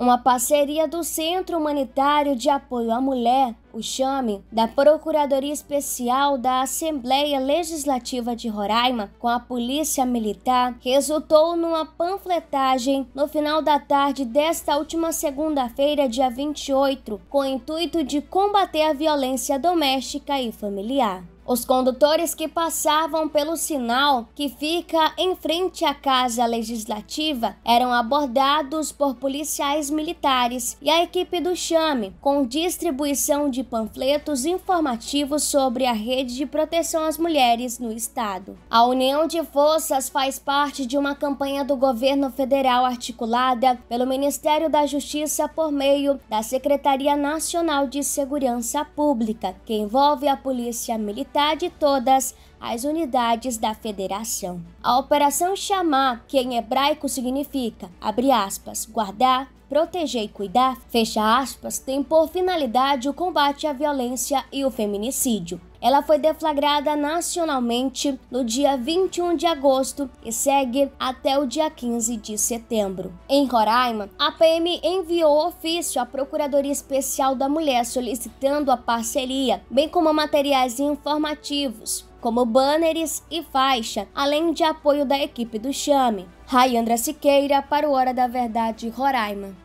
Uma parceria do Centro Humanitário de Apoio à Mulher, o CHAME, da Procuradoria Especial da Assembleia Legislativa de Roraima com a Polícia Militar resultou numa panfletagem no final da tarde desta última segunda-feira, dia 28, com o intuito de combater a violência doméstica e familiar. Os condutores que passavam pelo sinal que fica em frente à Casa Legislativa eram abordados por policiais militares e a equipe do Chame, com distribuição de panfletos informativos sobre a rede de proteção às mulheres no estado. A união de forças faz parte de uma campanha do governo federal articulada pelo Ministério da Justiça por meio da Secretaria Nacional de Segurança Pública, que envolve a Polícia Militar cidade todas as unidades da federação. A operação Chamar, que em hebraico significa, abre aspas, guardar, proteger e cuidar, fecha aspas, tem por finalidade o combate à violência e o feminicídio. Ela foi deflagrada nacionalmente no dia 21 de agosto e segue até o dia 15 de setembro. Em Roraima, a PM enviou ofício à Procuradoria Especial da Mulher solicitando a parceria, bem como materiais informativos como banners e faixa, além de apoio da equipe do Chame. Rayandra Siqueira para o Hora da Verdade Roraima.